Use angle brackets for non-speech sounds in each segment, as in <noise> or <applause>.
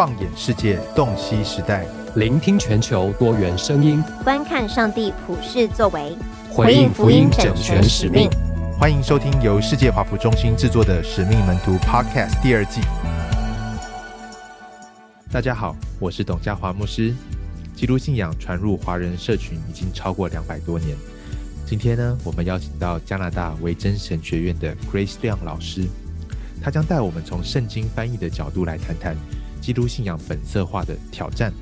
放眼世界，洞悉时代，聆听全球多元声音，观看上帝普世作为，回应福音整全使命。欢迎收听由世界华服中心制作的《使命门徒》Podcast 第二季。大家好，我是董家华牧师。基督信仰传入华人社群已经超过两百多年。今天呢，我们邀请到加拿大维珍神学院的 Grace 亮老师，他将带我们从圣经翻译的角度来谈谈。基督信仰本色化的挑战、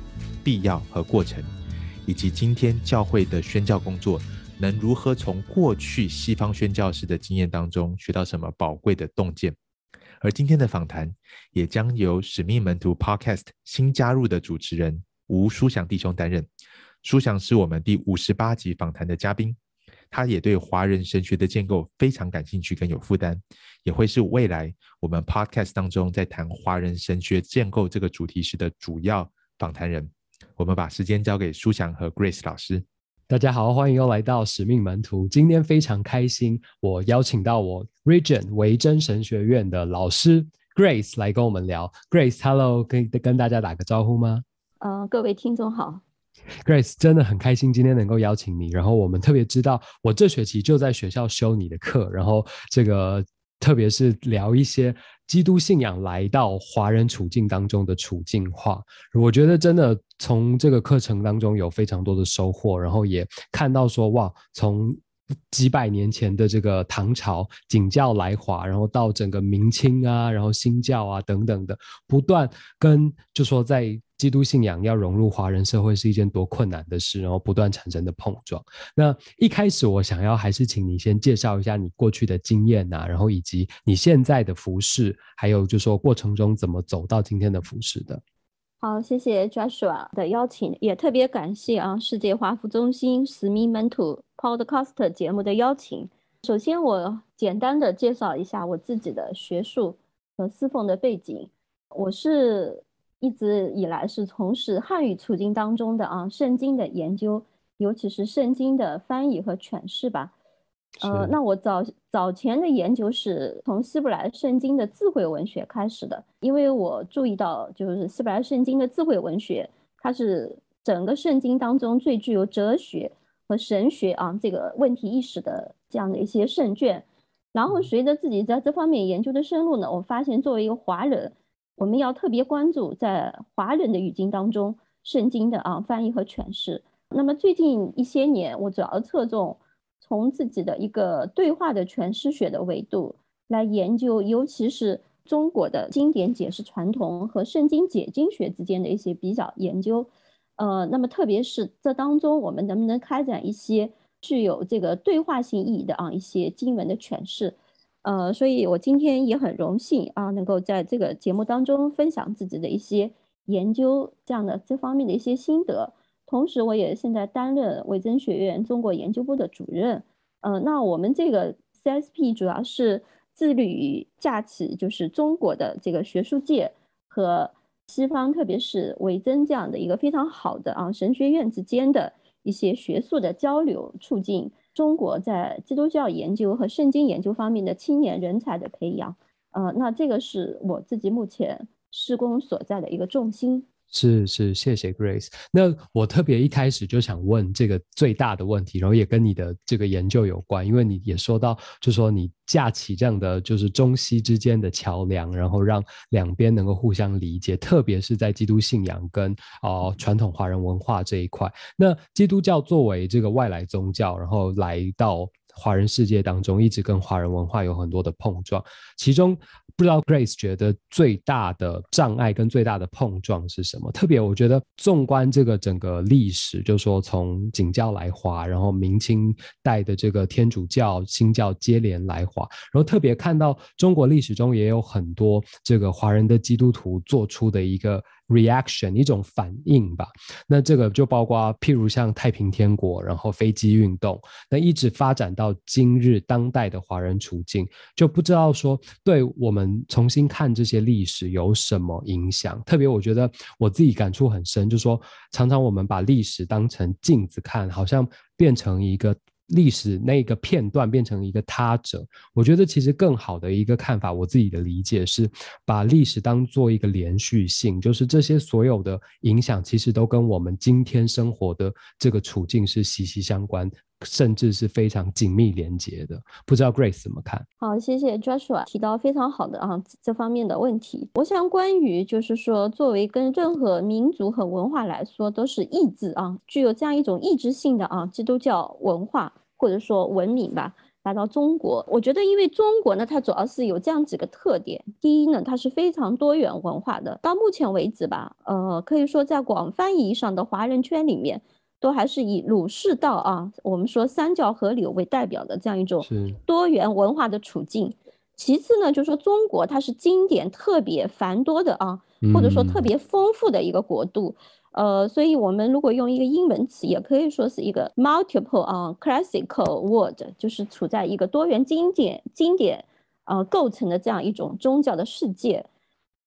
必要和过程，以及今天教会的宣教工作能如何从过去西方宣教时的经验当中学到什么宝贵的洞见？而今天的访谈也将由使命门徒 Podcast 新加入的主持人吴书祥弟兄担任。书祥是我们第五十八集访谈的嘉宾。他也对华人神学的建构非常感兴趣，跟有负担，也会是未来我们 podcast 当中在谈华人神学建构这个主题时的主要访谈人。我们把时间交给舒翔和 Grace 老师。大家好，欢迎又来到使命门徒。今天非常开心，我邀请到我 Region 维真神学院的老师 Grace 来跟我们聊。Grace，hello，跟跟大家打个招呼吗？嗯，各位听众好。<laughs> Grace 真的很开心今天能够邀请你，然后我们特别知道我这学期就在学校修你的课，然后这个特别是聊一些基督信仰来到华人处境当中的处境化，我觉得真的从这个课程当中有非常多的收获，然后也看到说哇，从几百年前的这个唐朝景教来华，然后到整个明清啊，然后新教啊等等的不断跟就说在。基督信仰要融入华人社会是一件多困难的事，然后不断产生的碰撞。那一开始我想要还是请你先介绍一下你过去的经验啊，然后以及你现在的服饰，还有就是说过程中怎么走到今天的服饰的。好，谢谢 Joshua 的邀请，也特别感谢啊世界华服中心十名门徒 Podcast 节目的邀请。首先，我简单的介绍一下我自己的学术和侍奉的背景。我是。一直以来是从事汉语处境当中的啊，圣经的研究，尤其是圣经的翻译和诠释吧。呃，那我早早前的研究是从希伯来圣经的智慧文学开始的，因为我注意到，就是希伯来圣经的智慧文学，它是整个圣经当中最具有哲学和神学啊这个问题意识的这样的一些圣卷。然后随着自己在这方面研究的深入呢，我发现作为一个华人。我们要特别关注在华人的语境当中，圣经的啊翻译和诠释。那么最近一些年，我主要侧重从自己的一个对话的诠释学的维度来研究，尤其是中国的经典解释传统和圣经解经学之间的一些比较研究。呃，那么特别是这当中，我们能不能开展一些具有这个对话性意义的啊一些经文的诠释？呃，所以我今天也很荣幸啊，能够在这个节目当中分享自己的一些研究这样的这方面的一些心得。同时，我也现在担任维珍学院中国研究部的主任。呃，那我们这个 CSP 主要是致力于架起就是中国的这个学术界和西方，特别是维珍这样的一个非常好的啊神学院之间的一些学术的交流促进。中国在基督教研究和圣经研究方面的青年人才的培养，呃，那这个是我自己目前施工所在的一个重心。是是，谢谢 Grace。那我特别一开始就想问这个最大的问题，然后也跟你的这个研究有关，因为你也说到，就说你架起这样的就是中西之间的桥梁，然后让两边能够互相理解，特别是在基督信仰跟哦传统华人文化这一块。那基督教作为这个外来宗教，然后来到。华人世界当中，一直跟华人文化有很多的碰撞，其中不知道 Grace 觉得最大的障碍跟最大的碰撞是什么？特别我觉得，纵观这个整个历史，就说从景教来华，然后明清代的这个天主教、新教接连来华，然后特别看到中国历史中也有很多这个华人的基督徒做出的一个。reaction 一种反应吧，那这个就包括，譬如像太平天国，然后飞机运动，那一直发展到今日当代的华人处境，就不知道说对我们重新看这些历史有什么影响。特别我觉得我自己感触很深，就是说，常常我们把历史当成镜子看，好像变成一个。历史那个片段变成一个他者，我觉得其实更好的一个看法，我自己的理解是，把历史当做一个连续性，就是这些所有的影响，其实都跟我们今天生活的这个处境是息息相关甚至是非常紧密连接的，不知道 Grace 怎么看？好，谢谢 Joshua 提到非常好的啊这方面的问题。我想关于就是说，作为跟任何民族和文化来说，都是意志啊，具有这样一种意志性的啊，这都叫文化或者说文明吧。来到中国，我觉得因为中国呢，它主要是有这样几个特点：第一呢，它是非常多元文化的。到目前为止吧，呃，可以说在广泛意义上的华人圈里面。都还是以鲁释道啊，我们说三教合流为代表的这样一种多元文化的处境。其次呢，就是说中国它是经典特别繁多的啊，或者说特别丰富的一个国度。呃，所以我们如果用一个英文词，也可以说是一个 multiple 啊 classical world，就是处在一个多元经典经典呃构成的这样一种宗教的世界。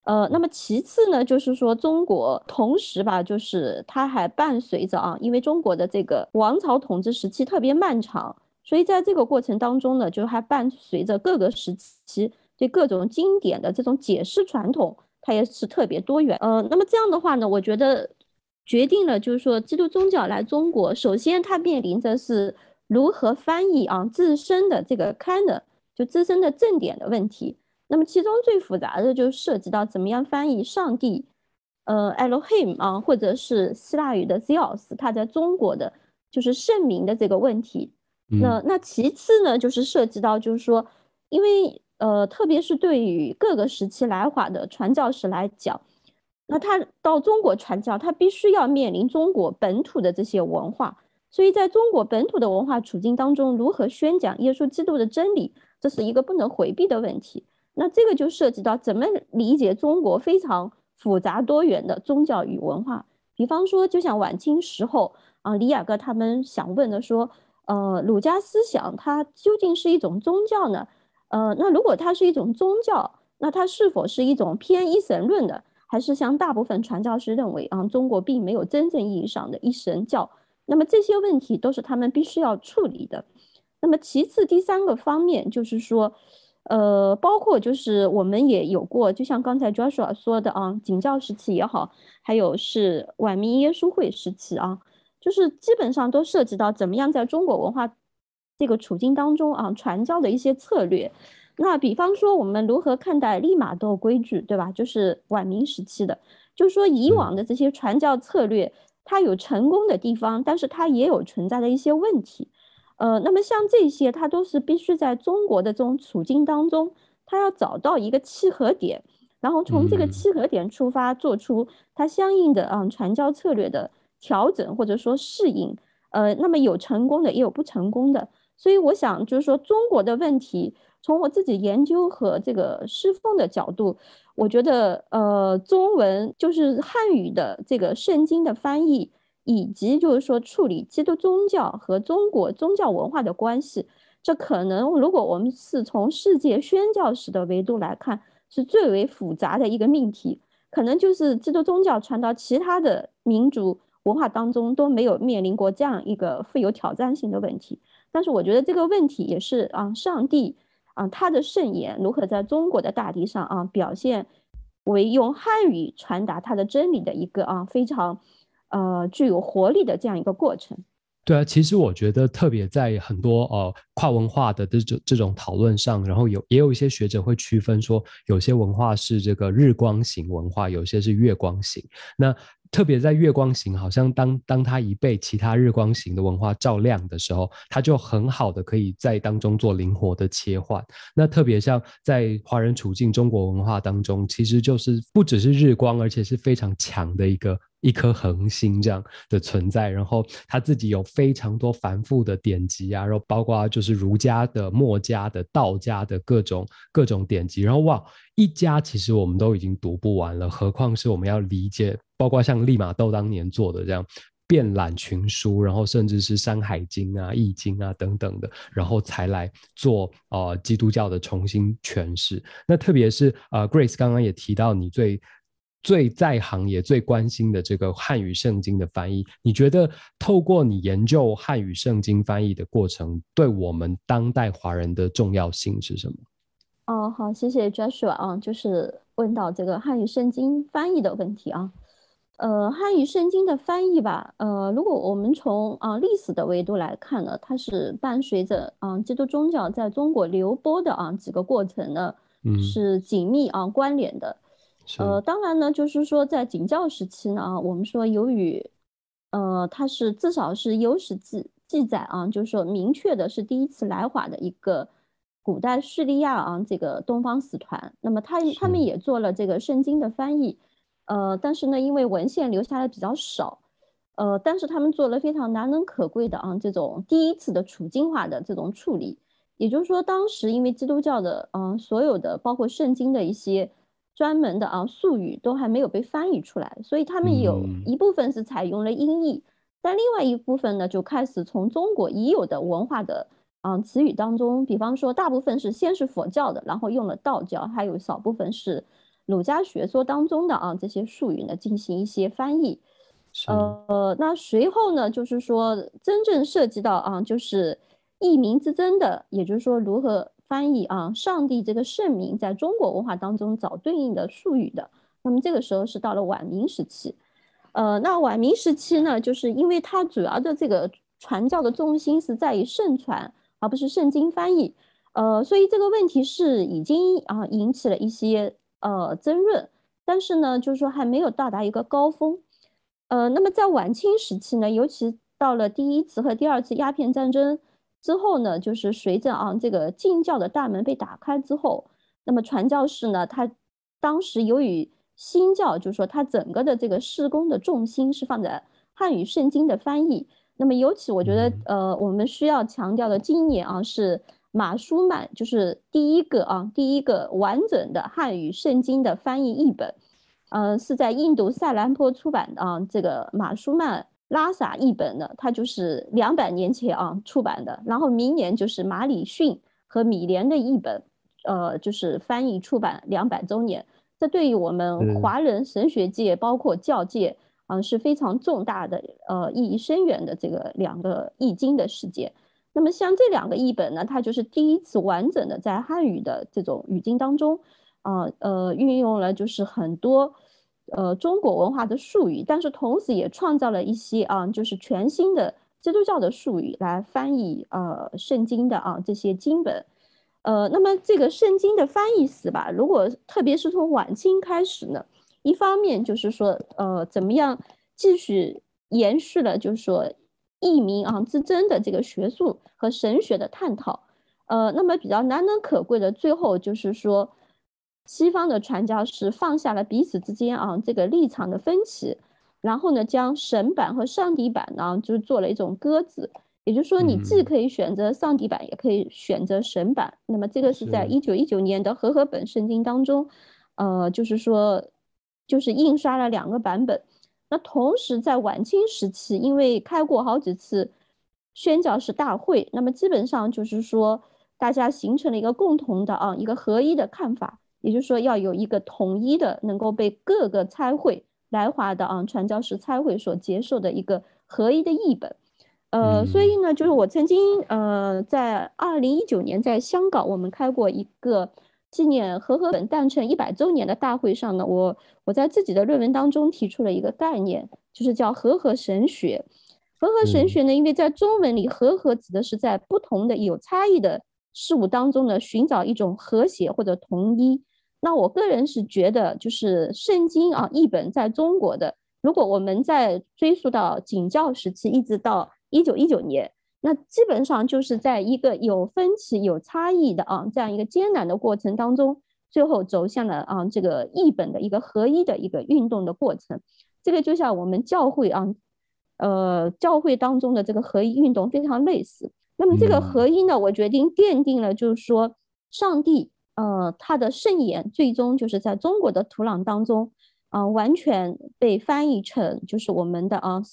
呃，那么其次呢，就是说中国同时吧，就是它还伴随着啊，因为中国的这个王朝统治时期特别漫长，所以在这个过程当中呢，就还伴随着各个时期对各种经典的这种解释传统，它也是特别多元。呃，那么这样的话呢，我觉得决定了就是说，基督宗教来中国，首先它面临着是如何翻译啊自身的这个 c a n n 就自身的正典的问题。那么，其中最复杂的就是涉及到怎么样翻译上帝，呃，Elohim 啊，或者是希腊语的 Zeus，他在中国的，就是圣名的这个问题。那那其次呢，就是涉及到就是说，因为呃，特别是对于各个时期来华的传教士来讲，那他到中国传教，他必须要面临中国本土的这些文化，所以在中国本土的文化处境当中，如何宣讲耶稣基督的真理，这是一个不能回避的问题。那这个就涉及到怎么理解中国非常复杂多元的宗教与文化。比方说，就像晚清时候啊，李雅各他们想问的说，呃，儒家思想它究竟是一种宗教呢？呃，那如果它是一种宗教，那它是否是一种偏一神论的？还是像大部分传教士认为啊，中国并没有真正意义上的一神教？那么这些问题都是他们必须要处理的。那么其次第三个方面就是说。呃，包括就是我们也有过，就像刚才 Joshua 说的啊，景教时期也好，还有是晚明耶稣会时期啊，就是基本上都涉及到怎么样在中国文化这个处境当中啊传教的一些策略。那比方说，我们如何看待利玛窦规矩，对吧？就是晚明时期的，就是说以往的这些传教策略，它有成功的地方，但是它也有存在的一些问题。呃，那么像这些，它都是必须在中国的这种处境当中，它要找到一个契合点，然后从这个契合点出发，做出它相应的啊传教策略的调整或者说适应。呃，那么有成功的，也有不成功的。所以我想就是说，中国的问题，从我自己研究和这个侍奉的角度，我觉得呃，中文就是汉语的这个圣经的翻译。以及就是说，处理基督宗教和中国宗教文化的关系，这可能如果我们是从世界宣教史的维度来看，是最为复杂的一个命题。可能就是基督宗教传到其他的民族文化当中都没有面临过这样一个富有挑战性的问题。但是我觉得这个问题也是啊，上帝啊，他的圣言如何在中国的大地上啊，表现为用汉语传达他的真理的一个啊，非常。呃，具有活力的这样一个过程。对啊，其实我觉得特别在很多呃跨文化的这种这种讨论上，然后有也有一些学者会区分说，有些文化是这个日光型文化，有些是月光型。那特别在月光型，好像当当它一被其他日光型的文化照亮的时候，它就很好的可以在当中做灵活的切换。那特别像在华人处境中国文化当中，其实就是不只是日光，而且是非常强的一个。一颗恒星这样的存在，然后他自己有非常多繁复的典籍啊，然后包括就是儒家的、墨家的、道家的各种各种典籍，然后哇，一家其实我们都已经读不完了，何况是我们要理解，包括像利玛窦当年做的这样遍览群书，然后甚至是《山海经》啊、《易经》啊等等的，然后才来做呃基督教的重新诠释。那特别是呃 Grace 刚刚也提到你最。最在行也最关心的这个汉语圣经的翻译，你觉得透过你研究汉语圣经翻译的过程，对我们当代华人的重要性是什么？哦，好，谢谢 Joshua 啊，就是问到这个汉语圣经翻译的问题啊。呃，汉语圣经的翻译吧，呃，如果我们从啊历史的维度来看呢，它是伴随着啊基督宗教在中国流播的啊几个过程呢，是紧密啊关联的。呃，当然呢，就是说在景教时期呢，我们说由于，呃，他是至少是有史记记载啊，就是说明确的是第一次来华的一个古代叙利亚啊这个东方使团，那么他他们也做了这个圣经的翻译，呃，但是呢，因为文献留下来比较少，呃，但是他们做了非常难能可贵的啊这种第一次的处境化的这种处理，也就是说当时因为基督教的嗯所有的包括圣经的一些。专门的啊术语都还没有被翻译出来，所以他们有一部分是采用了音译，但另外一部分呢就开始从中国已有的文化的啊词语当中，比方说大部分是先是佛教的，然后用了道教，还有少部分是儒家学说当中的啊这些术语呢进行一些翻译。呃，那随后呢就是说真正涉及到啊就是译名之争的，也就是说如何。翻译啊，上帝这个圣名在中国文化当中找对应的术语的。那么这个时候是到了晚明时期，呃，那晚明时期呢，就是因为它主要的这个传教的重心是在于圣传，而不是圣经翻译，呃，所以这个问题是已经啊引起了一些呃争论，但是呢，就是说还没有到达一个高峰。呃，那么在晚清时期呢，尤其到了第一次和第二次鸦片战争。之后呢，就是随着啊这个进教的大门被打开之后，那么传教士呢，他当时由于新教，就是说他整个的这个施工的重心是放在汉语圣经的翻译。那么尤其我觉得，呃，我们需要强调的今年啊，是马舒曼，就是第一个啊，第一个完整的汉语圣经的翻译译本，嗯，是在印度塞兰坡出版的啊，这个马舒曼。拉萨译本呢，它就是两百年前啊出版的，然后明年就是马里逊和米廉的译本，呃，就是翻译出版两百周年。这对于我们华人神学界，包括教界，啊，是非常重大的，呃，意义深远的这个两个译经的事件。那么像这两个译本呢，它就是第一次完整的在汉语的这种语境当中，啊，呃，运用了就是很多。呃，中国文化的术语，但是同时也创造了一些啊，就是全新的基督教的术语来翻译呃圣经的啊这些经本，呃，那么这个圣经的翻译史吧，如果特别是从晚清开始呢，一方面就是说呃怎么样继续延续了就是说佚名啊之争的这个学术和神学的探讨，呃，那么比较难能可贵的最后就是说。西方的传教士放下了彼此之间啊这个立场的分歧，然后呢，将神版和上帝版呢就做了一种割子，也就是说，你既可以选择上帝版，也可以选择神版。那么这个是在一九一九年的合本圣经当中，呃，就是说，就是印刷了两个版本。那同时在晚清时期，因为开过好几次宣教士大会，那么基本上就是说，大家形成了一个共同的啊一个合一的看法。也就是说，要有一个统一的、能够被各个参会来华的啊传教士参会所接受的一个合一的译本。呃，所以呢，就是我曾经呃，在二零一九年在香港，我们开过一个纪念和合本诞辰一百周年的大会上呢，我我在自己的论文当中提出了一个概念，就是叫和合神学。和合神学呢，因为在中文里，和合指的是在不同的有差异的事物当中呢，寻找一种和谐或者统一。那我个人是觉得，就是圣经啊译本在中国的，如果我们在追溯到景教时期，一直到一九一九年，那基本上就是在一个有分歧、有差异的啊这样一个艰难的过程当中，最后走向了啊这个译本的一个合一的一个运动的过程。这个就像我们教会啊，呃教会当中的这个合一运动非常类似。那么这个合一呢，我决定奠定了就是说上帝。呃，他的圣言最终就是在中国的土壤当中，啊，完全被翻译成就是我们的啊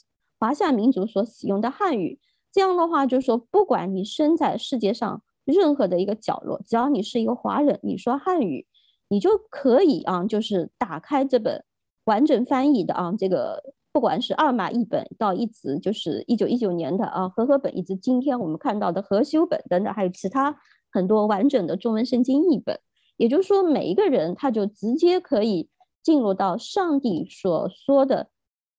华夏民族所使用的汉语。这样的话，就是说不管你身在世界上任何的一个角落，只要你是一个华人，你说汉语，你就可以啊，就是打开这本完整翻译的啊这个，不管是二马译本到一直就是一九一九年的啊合合本，一直今天我们看到的合修本等等，还有其他。很多完整的中文圣经译本，也就是说，每一个人他就直接可以进入到上帝所说的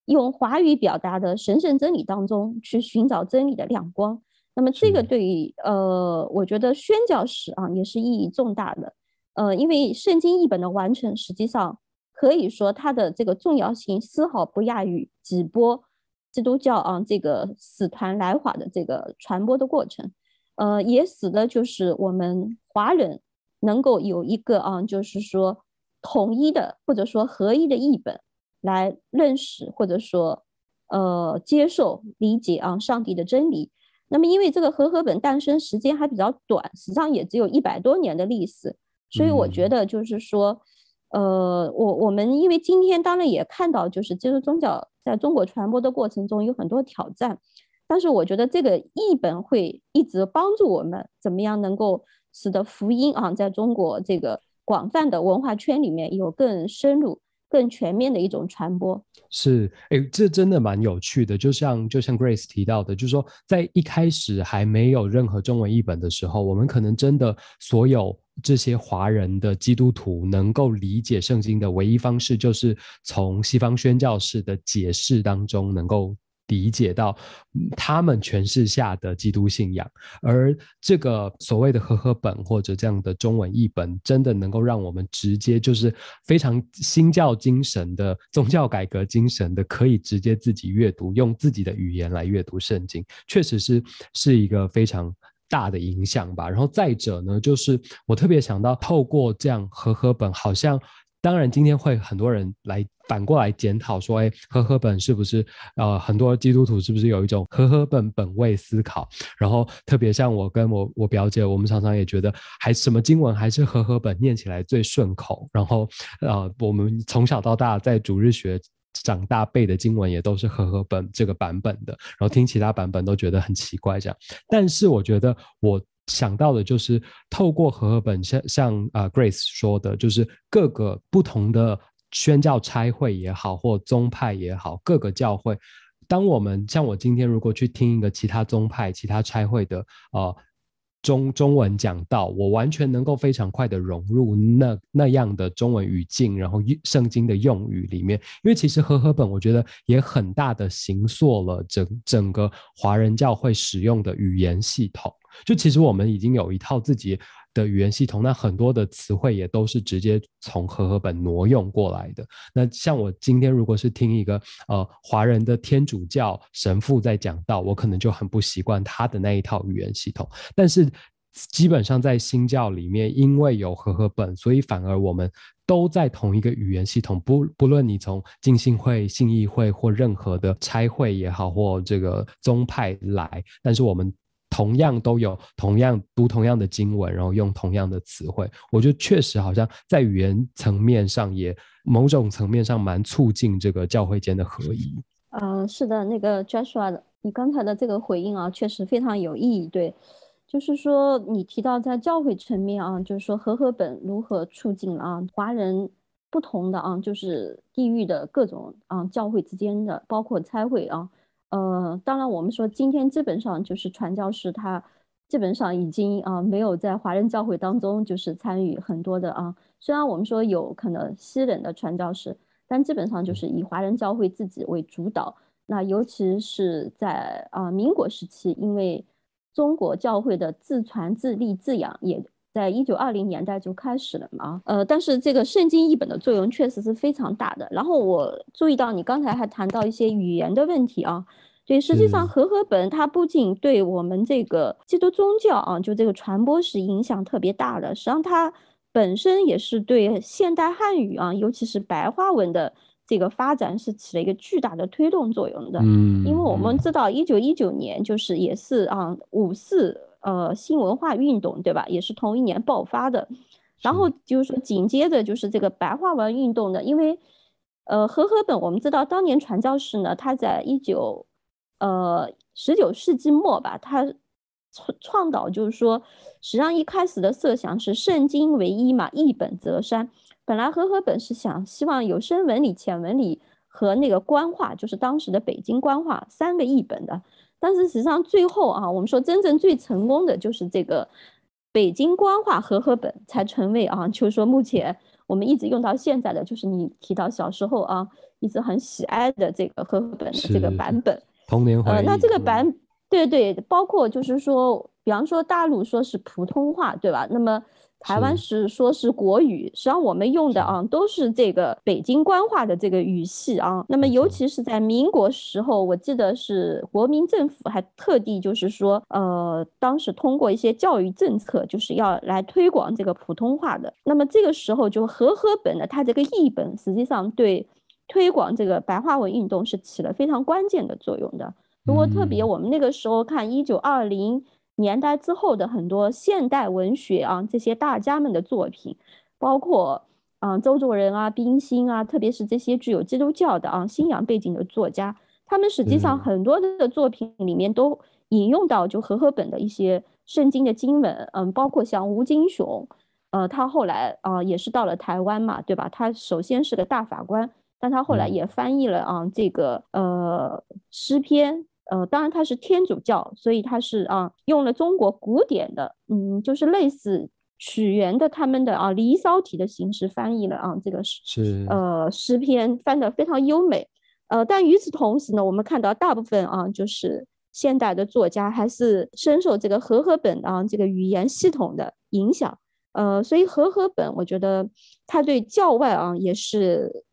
用华语表达的神圣真理当中去寻找真理的亮光。那么，这个对于呃，我觉得宣教史啊也是意义重大的。呃，因为圣经译本的完成，实际上可以说它的这个重要性丝毫不亚于几波基督教啊这个使团来华的这个传播的过程。呃，也使得就是我们华人能够有一个啊，就是说统一的或者说合一的译本来认识或者说呃接受理解啊上帝的真理。那么因为这个和合本诞生时间还比较短，实际上也只有一百多年的历史，所以我觉得就是说，呃，我我们因为今天当然也看到就是基督教在中国传播的过程中有很多挑战。但是我觉得这个译本会一直帮助我们，怎么样能够使得福音啊，在中国这个广泛的文化圈里面有更深入、更全面的一种传播。是，哎，这真的蛮有趣的。就像就像 Grace 提到的，就是说，在一开始还没有任何中文译本的时候，我们可能真的所有这些华人的基督徒能够理解圣经的唯一方式，就是从西方宣教士的解释当中能够。理解到他们诠释下的基督信仰，而这个所谓的合合本或者这样的中文译本，真的能够让我们直接就是非常新教精神的宗教改革精神的，可以直接自己阅读，用自己的语言来阅读圣经，确实是是一个非常大的影响吧。然后再者呢，就是我特别想到，透过这样合合本，好像。当然，今天会很多人来反过来检讨说：“哎，和呵本是不是？呃，很多基督徒是不是有一种和呵本本位思考？然后特别像我跟我我表姐，我们常常也觉得还什么经文还是和呵本念起来最顺口。然后，呃，我们从小到大在主日学长大背的经文也都是和呵本这个版本的，然后听其他版本都觉得很奇怪这样。但是我觉得我。”想到的就是透过和合本，像像呃 Grace 说的，就是各个不同的宣教差会也好，或宗派也好，各个教会。当我们像我今天如果去听一个其他宗派、其他差会的啊。中中文讲到，我完全能够非常快的融入那那样的中文语境，然后圣经的用语里面。因为其实和合本，我觉得也很大的形塑了整整个华人教会使用的语言系统。就其实我们已经有一套自己。的语言系统，那很多的词汇也都是直接从和合本挪用过来的。那像我今天如果是听一个呃华人的天主教神父在讲道，我可能就很不习惯他的那一套语言系统。但是基本上在新教里面，因为有和合本，所以反而我们都在同一个语言系统。不不论你从浸信会、信义会或任何的差会也好，或这个宗派来，但是我们。同样都有，同样读同样的经文，然后用同样的词汇，我觉得确实好像在语言层面上也某种层面上蛮促进这个教会间的合一。嗯，是的，那个 Joshua，你刚才的这个回应啊，确实非常有意义。对，就是说你提到在教会层面啊，就是说和合本如何促进了啊华人不同的啊，就是地域的各种啊教会之间的，包括差会啊。呃，当然，我们说今天基本上就是传教士，他基本上已经啊没有在华人教会当中就是参与很多的啊。虽然我们说有可能西冷的传教士，但基本上就是以华人教会自己为主导。那尤其是在啊民国时期，因为中国教会的自传自立自养也。在一九二零年代就开始了嘛，呃，但是这个圣经译本的作用确实是非常大的。然后我注意到你刚才还谈到一些语言的问题啊，对，实际上和合本它不仅对我们这个基督宗教啊，就这个传播是影响特别大的，实际上它本身也是对现代汉语啊，尤其是白话文的这个发展是起了一个巨大的推动作用的。嗯，因为我们知道一九一九年就是也是啊五四。呃，新文化运动对吧？也是同一年爆发的，然后就是紧接着就是这个白话文运动的，因为呃，和和本我们知道，当年传教士呢，他在一九呃十九世纪末吧，他创倡导就是说，实际上一开始的设想是圣经为一嘛，译本择三。本来和和本是想希望有深文理、浅文理和那个官话，就是当时的北京官话三个译本的。但是实际上，最后啊，我们说真正最成功的就是这个北京官话合合本才成为啊，就是说目前我们一直用到现在的，就是你提到小时候啊一直很喜爱的这个合合本的这个版本。童年回忆。呃，那这个版，对对，包括就是说，比方说大陆说是普通话，对吧？那么。台湾是说是国语，实际上我们用的啊都是这个北京官话的这个语系啊。那么，尤其是在民国时候，我记得是国民政府还特地就是说，呃，当时通过一些教育政策，就是要来推广这个普通话的。那么这个时候，就和合本的它这个译本，实际上对推广这个白话文运动是起了非常关键的作用的。如果特别我们那个时候看一九二零。年代之后的很多现代文学啊，这些大家们的作品，包括嗯，周作人啊、冰心啊，特别是这些具有基督教的啊信仰背景的作家，他们实际上很多的作品里面都引用到就和合本的一些圣经的经文，嗯，包括像吴金雄，呃，他后来啊也是到了台湾嘛，对吧？他首先是个大法官，但他后来也翻译了啊这个呃诗篇。呃，当然它是天主教，所以它是啊，用了中国古典的，嗯，就是类似曲原的他们的啊《离骚》体的形式翻译了啊，这个诗，是呃诗篇翻得非常优美。呃，但与此同时呢，我们看到大部分啊，就是现代的作家还是深受这个和合本啊这个语言系统的影响。呃，所以和合本，我觉得它对教外啊也是。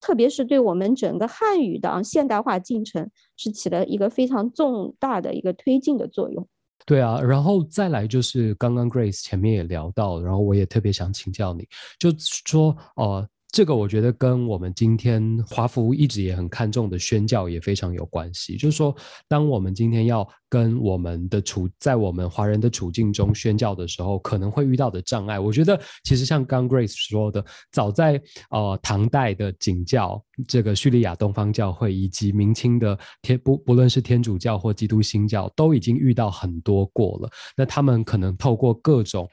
特别是对我们整个汉语的现代化进程是起了一个非常重大的一个推进的作用。对啊，然后再来就是刚刚 Grace 前面也聊到，然后我也特别想请教你，就说呃，这个我觉得跟我们今天华服一直也很看重的宣教也非常有关系，就是说，当我们今天要。跟我们的处在我们华人的处境中宣教的时候，可能会遇到的障碍，我觉得其实像刚 Grace 说的，早在呃唐代的景教，这个叙利亚东方教会，以及明清的天不不论是天主教或基督新教，都已经遇到很多过了。那他们可能透过各种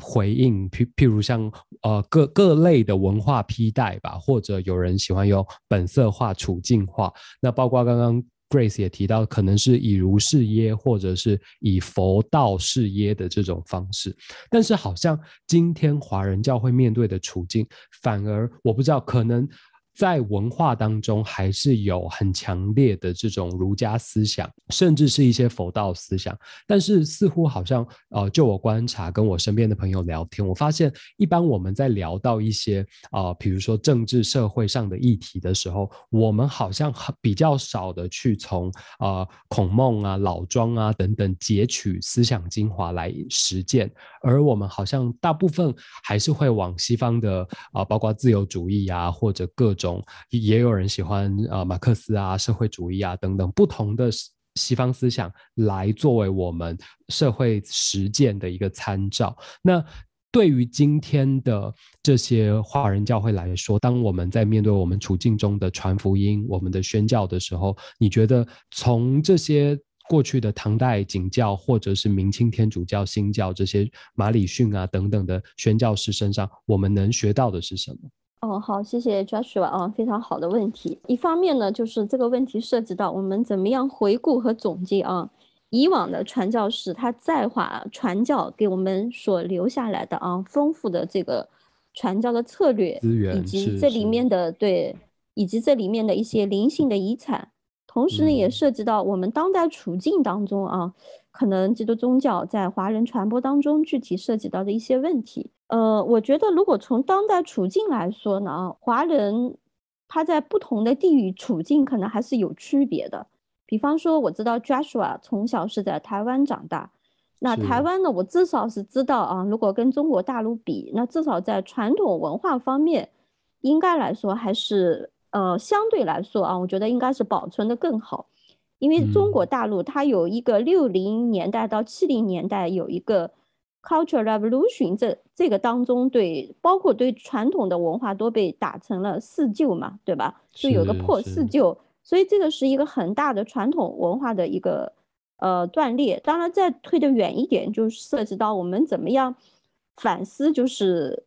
回应，譬譬如像呃各各类的文化批代吧，或者有人喜欢用本色化处境化，那包括刚刚。Grace 也提到，可能是以儒释耶，或者是以佛道释耶的这种方式，但是好像今天华人教会面对的处境，反而我不知道，可能。在文化当中，还是有很强烈的这种儒家思想，甚至是一些佛道思想。但是似乎好像，呃，就我观察，跟我身边的朋友聊天，我发现，一般我们在聊到一些，呃，比如说政治社会上的议题的时候，我们好像比较少的去从，呃，孔孟啊、老庄啊等等截取思想精华来实践，而我们好像大部分还是会往西方的，啊，包括自由主义啊，或者各种。中也有人喜欢啊，马克思啊，社会主义啊等等不同的西方思想来作为我们社会实践的一个参照。那对于今天的这些华人教会来说，当我们在面对我们处境中的传福音、我们的宣教的时候，你觉得从这些过去的唐代景教，或者是明清天主教、新教这些马里逊啊等等的宣教师身上，我们能学到的是什么？哦，好，谢谢 Joshua 啊，非常好的问题。一方面呢，就是这个问题涉及到我们怎么样回顾和总结啊，以往的传教士他在华传教给我们所留下来的啊丰富的这个传教的策略资源，以及这里面的对，以及这里面的一些灵性的遗产。同时呢，也涉及到我们当代处境当中啊，可能基督宗教在华人传播当中具体涉及到的一些问题。呃，我觉得如果从当代处境来说呢，啊，华人他在不同的地域处境可能还是有区别的。比方说，我知道 Joshua 从小是在台湾长大，那台湾呢，我至少是知道啊，如果跟中国大陆比，那至少在传统文化方面，应该来说还是呃，相对来说啊，我觉得应该是保存的更好，因为中国大陆它有一个六零年代到七零年代有一个。culture revolution 这这个当中对包括对传统的文化都被打成了四旧嘛，对吧？就有个破四旧，所以这个是一个很大的传统文化的一个呃断裂。当然再推得远一点，就涉及到我们怎么样反思，就是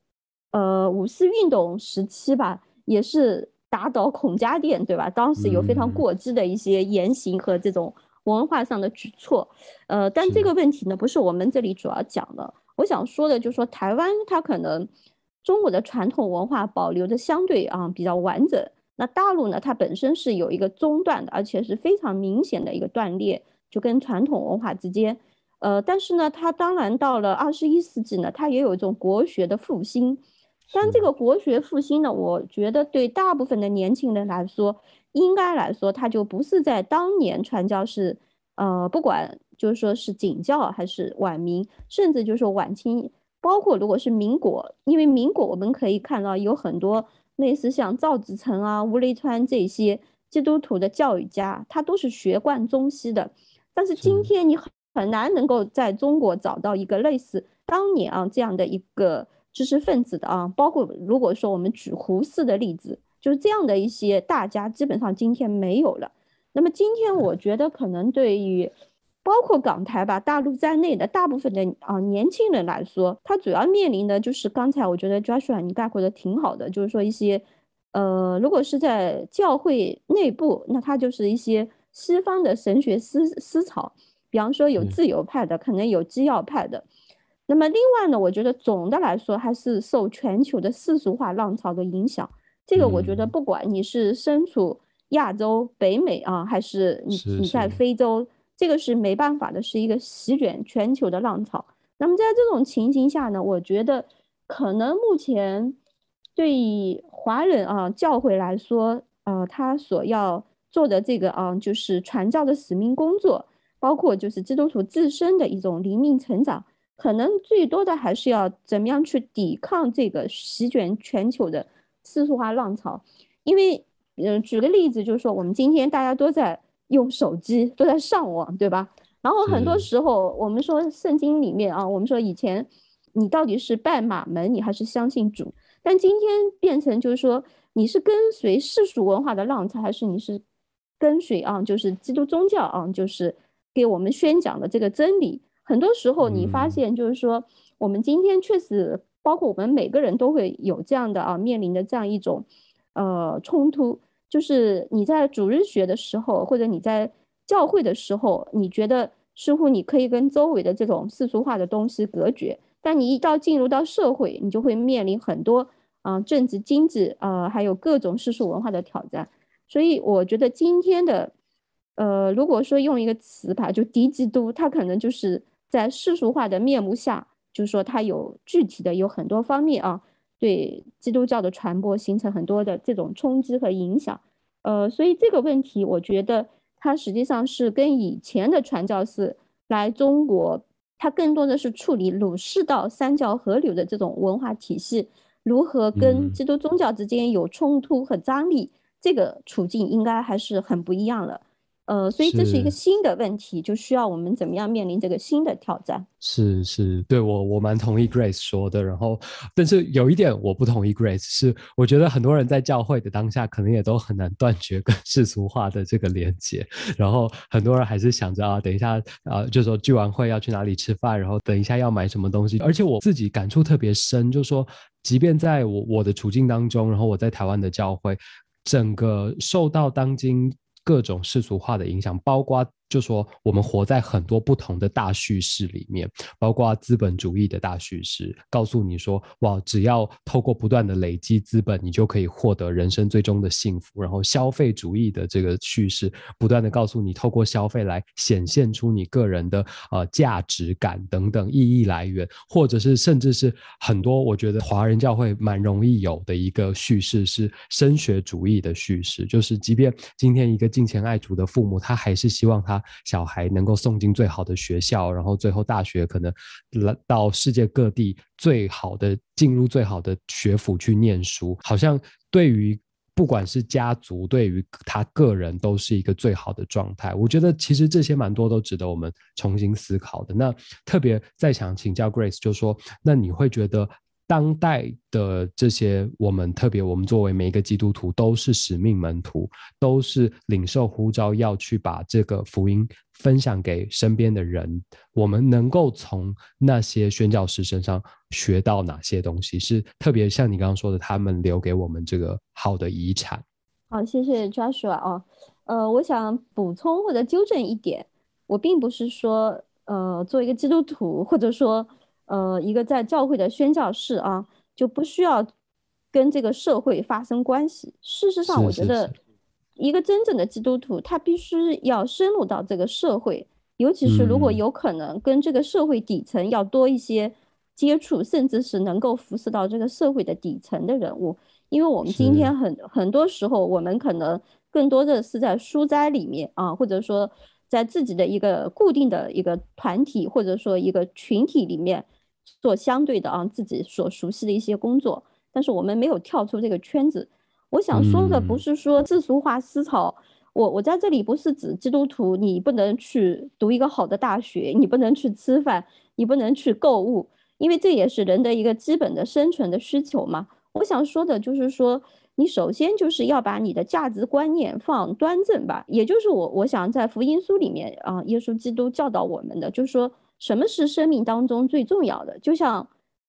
呃五四运动时期吧，也是打倒孔家店，对吧？当时有非常过激的一些言行和这种。文化上的举措，呃，但这个问题呢，不是我们这里主要讲的。我想说的就是说，台湾它可能中国的传统文化保留的相对啊比较完整，那大陆呢，它本身是有一个中断的，而且是非常明显的一个断裂，就跟传统文化之间。呃，但是呢，它当然到了二十一世纪呢，它也有一种国学的复兴。但这个国学复兴呢，我觉得对大部分的年轻人来说。应该来说，他就不是在当年传教士，呃，不管就是说是景教还是晚明，甚至就是晚清，包括如果是民国，因为民国我们可以看到有很多类似像赵子成啊、吴雷川这些基督徒的教育家，他都是学贯中西的。但是今天你很难能够在中国找到一个类似当年啊这样的一个知识分子的啊，包括如果说我们举胡适的例子。就是这样的一些，大家基本上今天没有了。那么今天我觉得可能对于包括港台吧、大陆在内的大部分的啊年轻人来说，他主要面临的就是刚才我觉得 Joshua 你概括的挺好的，就是说一些呃，如果是在教会内部，那他就是一些西方的神学思思潮，比方说有自由派的，可能有基要派的。那么另外呢，我觉得总的来说还是受全球的世俗化浪潮的影响。这个我觉得，不管你是身处亚洲、北美啊，还是你你在非洲，这个是没办法的，是一个席卷全球的浪潮。那么在这种情形下呢，我觉得可能目前对于华人啊教会来说，呃，他所要做的这个啊，就是传教的使命工作，包括就是基督徒自身的一种灵命成长，可能最多的还是要怎么样去抵抗这个席卷全球的。世俗化浪潮，因为，嗯，举个例子，就是说，我们今天大家都在用手机，都在上网，对吧？然后很多时候，我们说圣经里面啊，我们说以前你到底是拜马门，你还是相信主？但今天变成就是说，你是跟随世俗文化的浪潮，还是你是跟随啊，就是基督宗教啊，就是给我们宣讲的这个真理？很多时候，你发现就是说，我们今天确实。包括我们每个人都会有这样的啊面临的这样一种，呃冲突，就是你在主日学的时候或者你在教会的时候，你觉得似乎你可以跟周围的这种世俗化的东西隔绝，但你一到进入到社会，你就会面临很多啊政治、经济啊还有各种世俗文化的挑战。所以我觉得今天的，呃，如果说用一个词吧，就敌基督，它可能就是在世俗化的面目下。就是说，它有具体的，有很多方面啊，对基督教的传播形成很多的这种冲击和影响。呃，所以这个问题，我觉得它实际上是跟以前的传教士来中国，它更多的是处理儒释道三教合流的这种文化体系如何跟基督宗教之间有冲突和张力，这个处境应该还是很不一样的。呃，所以这是一个新的问题，就需要我们怎么样面临这个新的挑战。是是，对我我蛮同意 Grace 说的，然后，但是有一点我不同意 Grace，是我觉得很多人在教会的当下，可能也都很难断绝跟世俗化的这个连接，然后很多人还是想着啊，等一下啊，就说聚完会要去哪里吃饭，然后等一下要买什么东西。而且我自己感触特别深，就说即便在我我的处境当中，然后我在台湾的教会，整个受到当今。各种世俗化的影响，包括。就说我们活在很多不同的大叙事里面，包括资本主义的大叙事，告诉你说，哇，只要透过不断的累积资本，你就可以获得人生最终的幸福。然后消费主义的这个叙事，不断的告诉你，透过消费来显现出你个人的呃价值感等等意义来源，或者是甚至是很多我觉得华人教会蛮容易有的一个叙事是升学主义的叙事，就是即便今天一个敬虔爱主的父母，他还是希望他。小孩能够送进最好的学校，然后最后大学可能来到世界各地最好的进入最好的学府去念书，好像对于不管是家族，对于他个人都是一个最好的状态。我觉得其实这些蛮多都值得我们重新思考的。那特别再想请教 Grace，就说那你会觉得？当代的这些，我们特别，我们作为每一个基督徒，都是使命门徒，都是领受呼召要去把这个福音分享给身边的人。我们能够从那些宣教师身上学到哪些东西，是特别像你刚刚说的，他们留给我们这个好的遗产。好，谢谢 Joshua 哦，呃，我想补充或者纠正一点，我并不是说，呃，做一个基督徒，或者说。呃，一个在教会的宣教士啊，就不需要跟这个社会发生关系。事实上，我觉得一个真正的基督徒，他必须要深入到这个社会，尤其是如果有可能跟这个社会底层要多一些接触，甚至是能够服侍到这个社会的底层的人物。因为我们今天很很多时候，我们可能更多的是在书斋里面啊，或者说在自己的一个固定的一个团体或者说一个群体里面。做相对的啊，自己所熟悉的一些工作，但是我们没有跳出这个圈子。我想说的不是说世俗化思潮，我我在这里不是指基督徒，你不能去读一个好的大学，你不能去吃饭，你不能去购物，因为这也是人的一个基本的生存的需求嘛。我想说的就是说，你首先就是要把你的价值观念放端正吧，也就是我我想在福音书里面啊，耶稣基督教导我们的，就是说。什么是生命当中最重要的？就像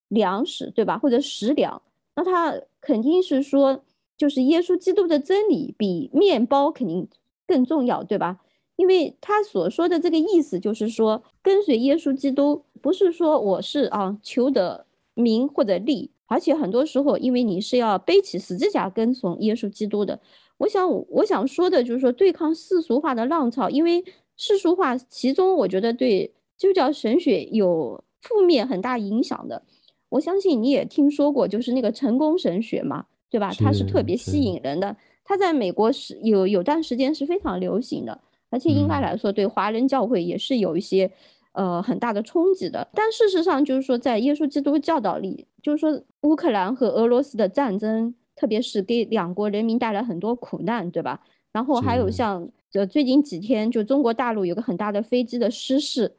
粮食，对吧？或者食粮，那他肯定是说，就是耶稣基督的真理比面包肯定更重要，对吧？因为他所说的这个意思就是说，跟随耶稣基督不是说我是啊求得名或者利，而且很多时候，因为你是要背起十字架跟从耶稣基督的。我想，我想说的就是说，对抗世俗化的浪潮，因为世俗化其中，我觉得对。就叫神学有负面很大影响的，我相信你也听说过，就是那个成功神学嘛，对吧？它是特别吸引人的，它在美国是有有段时间是非常流行的，而且应该来说对华人教会也是有一些呃很大的冲击的。但事实上就是说，在耶稣基督教导里，就是说乌克兰和俄罗斯的战争，特别是给两国人民带来很多苦难，对吧？然后还有像最近几天，就中国大陆有个很大的飞机的失事。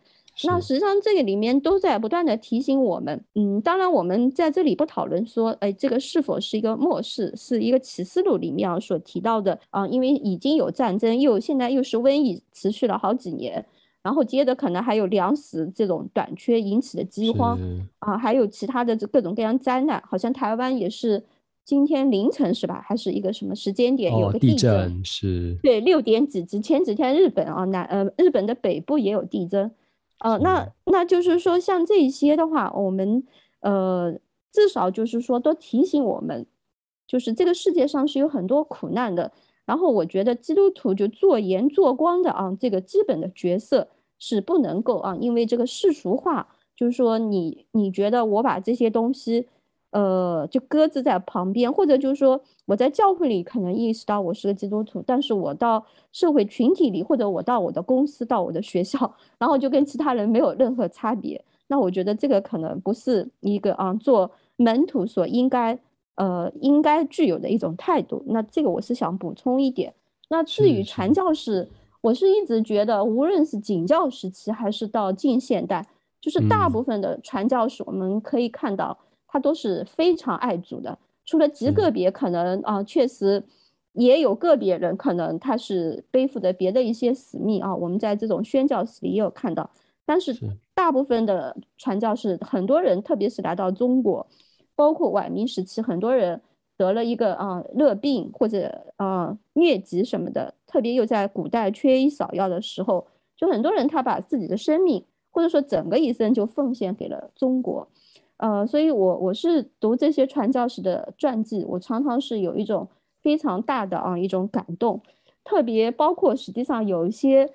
那实际上这个里面都在不断的提醒我们，嗯，当然我们在这里不讨论说，哎，这个是否是一个末世，是一个启示录里面所提到的啊，因为已经有战争，又现在又是瘟疫持续了好几年，然后接着可能还有粮食这种短缺引起的饥荒啊，还有其他的这各种各样灾难，好像台湾也是今天凌晨是吧，还是一个什么时间点有个地震是？对，六点几级？前几天日本啊南呃日本的北部也有地震。呃，那那就是说，像这些的话，我们呃，至少就是说，都提醒我们，就是这个世界上是有很多苦难的。然后我觉得基督徒就做盐做光的啊，这个基本的角色是不能够啊，因为这个世俗化，就是说你你觉得我把这些东西。呃，就搁置在旁边，或者就是说，我在教会里可能意识到我是个基督徒，但是我到社会群体里，或者我到我的公司、到我的学校，然后就跟其他人没有任何差别。那我觉得这个可能不是一个啊，做门徒所应该呃应该具有的一种态度。那这个我是想补充一点。那至于传教士，我是一直觉得，无论是景教时期还是到近现代，就是大部分的传教士，我们可以看到。他都是非常爱主的，除了极个别可能啊，确实也有个别人可能他是背负着别的一些使命啊。我们在这种宣教史里也有看到，但是大部分的传教士，很多人，特别是来到中国，包括晚明时期，很多人得了一个啊热病或者啊疟疾什么的，特别又在古代缺医少药的时候，就很多人他把自己的生命或者说整个一生就奉献给了中国。呃，所以，我我是读这些传教士的传记，我常常是有一种非常大的啊一种感动，特别包括实际上有一些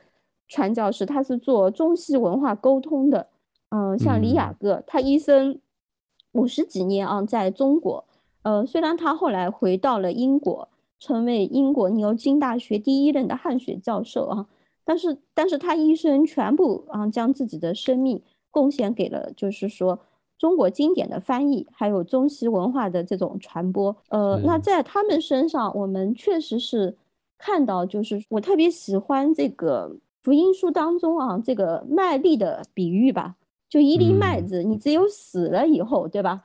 传教士，他是做中西文化沟通的，嗯，像李雅各，他一生五十几年啊在中国，呃，虽然他后来回到了英国，成为英国牛津大学第一任的汉学教授啊，但是，但是他一生全部啊将自己的生命贡献给了，就是说。中国经典的翻译，还有中西文化的这种传播，呃，那在他们身上，我们确实是看到，就是我特别喜欢这个《福音书》当中啊，这个麦粒的比喻吧，就一粒麦子，你只有死了以后，对吧？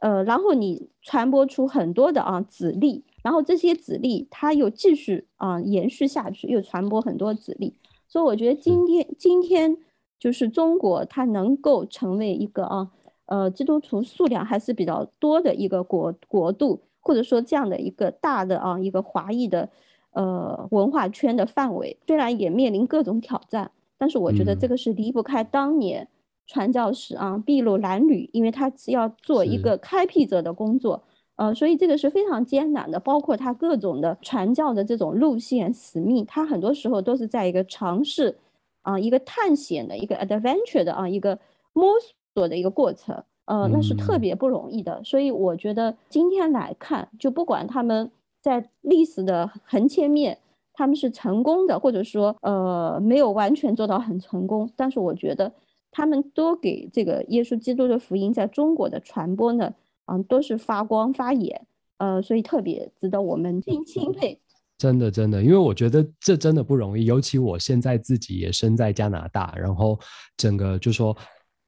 呃，然后你传播出很多的啊籽粒，然后这些籽粒它又继续啊延续下去，又传播很多籽粒，所以我觉得今天今天就是中国，它能够成为一个啊。呃，基督徒数量还是比较多的一个国国度，或者说这样的一个大的啊一个华裔的呃文化圈的范围，虽然也面临各种挑战，但是我觉得这个是离不开当年传教士啊筚路蓝缕，因为他是要做一个开辟者的工作，呃，所以这个是非常艰难的，包括他各种的传教的这种路线使命，他很多时候都是在一个尝试啊一个探险的一个 adventure 的啊一个摸。做的一个过程，呃，那是特别不容易的，所以我觉得今天来看，就不管他们在历史的横切面，他们是成功的，或者说，呃，没有完全做到很成功，但是我觉得他们都给这个耶稣基督的福音在中国的传播呢，嗯，都是发光发眼，呃，所以特别值得我们钦佩。真的，真的，因为我觉得这真的不容易，尤其我现在自己也身在加拿大，然后整个就说。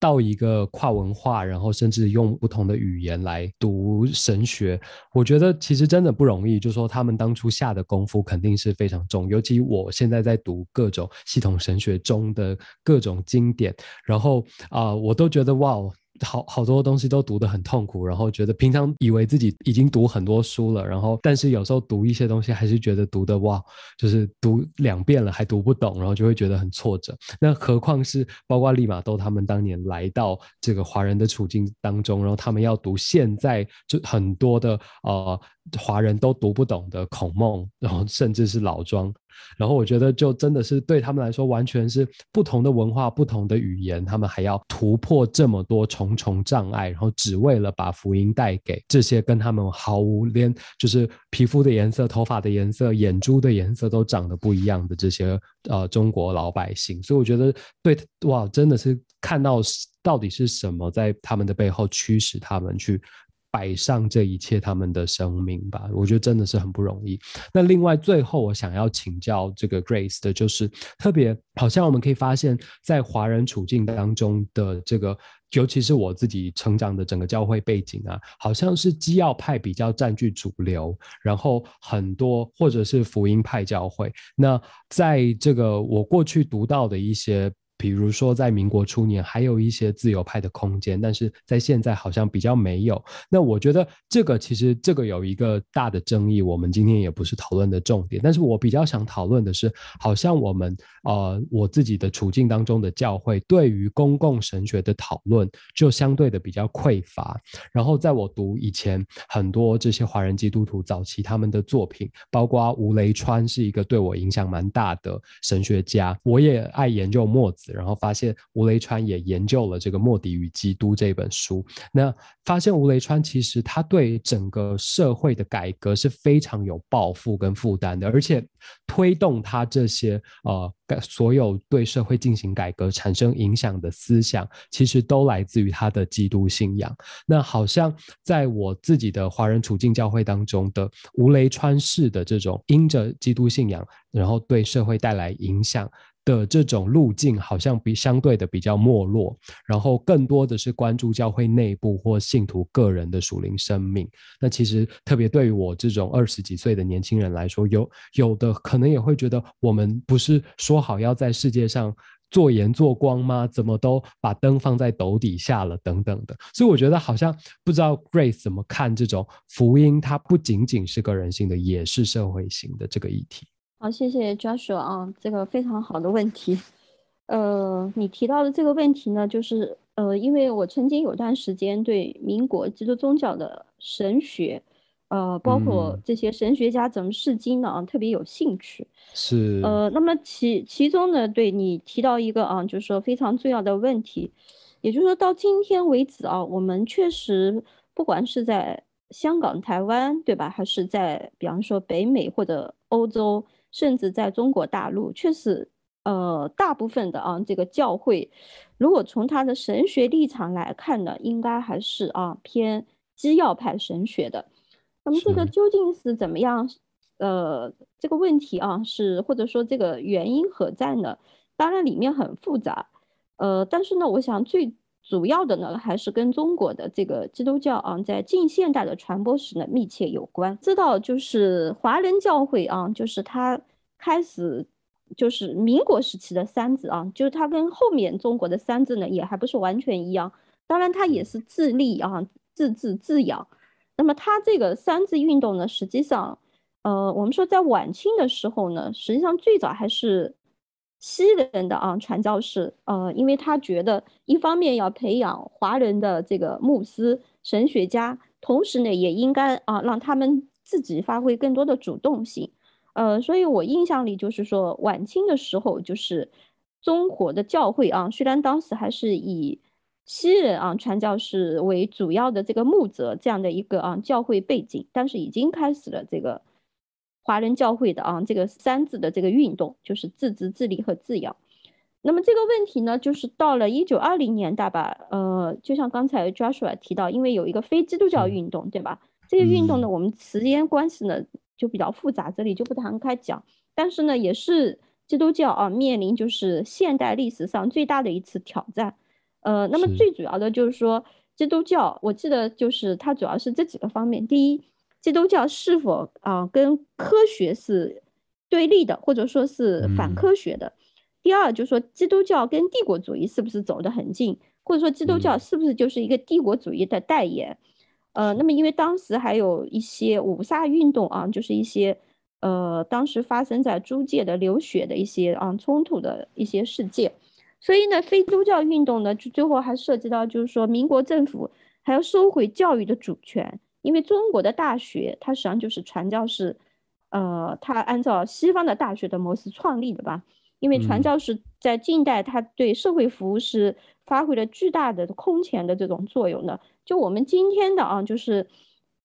到一个跨文化，然后甚至用不同的语言来读神学，我觉得其实真的不容易。就说他们当初下的功夫肯定是非常重，尤其我现在在读各种系统神学中的各种经典，然后啊，我都觉得哇。好好多东西都读得很痛苦，然后觉得平常以为自己已经读很多书了，然后但是有时候读一些东西还是觉得读的哇，就是读两遍了还读不懂，然后就会觉得很挫折。那何况是包括利玛窦他们当年来到这个华人的处境当中，然后他们要读现在就很多的呃华人都读不懂的孔孟，然后甚至是老庄。然后我觉得，就真的是对他们来说，完全是不同的文化、不同的语言，他们还要突破这么多重重障碍，然后只为了把福音带给这些跟他们毫无连，就是皮肤的颜色、头发的颜色、眼珠的颜色都长得不一样的这些呃中国老百姓。所以我觉得，对，哇，真的是看到到底是什么在他们的背后驱使他们去。摆上这一切，他们的生命吧，我觉得真的是很不容易。那另外，最后我想要请教这个 Grace 的，就是特别好像我们可以发现，在华人处境当中的这个，尤其是我自己成长的整个教会背景啊，好像是基要派比较占据主流，然后很多或者是福音派教会。那在这个我过去读到的一些。比如说，在民国初年还有一些自由派的空间，但是在现在好像比较没有。那我觉得这个其实这个有一个大的争议，我们今天也不是讨论的重点。但是我比较想讨论的是，好像我们呃我自己的处境当中的教会对于公共神学的讨论就相对的比较匮乏。然后在我读以前很多这些华人基督徒早期他们的作品，包括吴雷川是一个对我影响蛮大的神学家，我也爱研究墨子。然后发现吴雷川也研究了这个《莫迪与基督》这本书，那发现吴雷川其实他对整个社会的改革是非常有抱负跟负担的，而且推动他这些呃所有对社会进行改革产生影响的思想，其实都来自于他的基督信仰。那好像在我自己的华人处境教会当中的吴雷川式的这种因着基督信仰，然后对社会带来影响。的这种路径好像比相对的比较没落，然后更多的是关注教会内部或信徒个人的属灵生命。那其实特别对于我这种二十几岁的年轻人来说，有有的可能也会觉得我们不是说好要在世界上做盐做光吗？怎么都把灯放在斗底下了等等的。所以我觉得好像不知道 Grace 怎么看这种福音，它不仅仅是个人性的，也是社会性的这个议题。好，谢谢 Joshua 啊，这个非常好的问题。呃，你提到的这个问题呢，就是呃，因为我曾经有段时间对民国基督宗教的神学，呃，包括这些神学家怎么释经的啊，特别有兴趣。是。呃，那么其其中呢，对你提到一个啊，就是说非常重要的问题，也就是说到今天为止啊，我们确实不管是在香港、台湾，对吧，还是在比方说北美或者欧洲。甚至在中国大陆，确实，呃，大部分的啊，这个教会，如果从他的神学立场来看呢，应该还是啊偏基要派神学的。那么这个究竟是怎么样？呃，这个问题啊，是或者说这个原因何在呢？当然里面很复杂，呃，但是呢，我想最。主要的呢，还是跟中国的这个基督教啊，在近现代的传播史呢密切有关。知道就是华人教会啊，就是它开始就是民国时期的三字啊，就是它跟后面中国的三字呢也还不是完全一样。当然，它也是自立啊、自治、自养。那么它这个三字运动呢，实际上，呃，我们说在晚清的时候呢，实际上最早还是。西人的啊传教士，呃，因为他觉得一方面要培养华人的这个牧师、神学家，同时呢也应该啊让他们自己发挥更多的主动性，呃，所以我印象里就是说晚清的时候，就是中国的教会啊，虽然当时还是以西人啊传教士为主要的这个牧者这样的一个啊教会背景，但是已经开始了这个。华人教会的啊，这个三字的这个运动就是自治、自立和自养。那么这个问题呢，就是到了一九二零年，代吧，呃，就像刚才 Joshua 提到，因为有一个非基督教运动，对吧？这个运动呢，我们时间关系呢就比较复杂，这里就不展开讲。但是呢，也是基督教啊面临就是现代历史上最大的一次挑战。呃，那么最主要的就是说，基督教，我记得就是它主要是这几个方面：第一，基督教是否啊跟科学是对立的，或者说是反科学的？第二，就说基督教跟帝国主义是不是走得很近，或者说基督教是不是就是一个帝国主义的代言？呃，那么因为当时还有一些五卅运动啊，就是一些呃当时发生在租界的流血的一些啊冲突的一些事件，所以呢，非基督教运动呢，就最后还涉及到就是说民国政府还要收回教育的主权。因为中国的大学，它实际上就是传教士，呃，他按照西方的大学的模式创立的吧。因为传教士在近代，他对社会服务是发挥了巨大的、空前的这种作用的。就我们今天的啊，就是，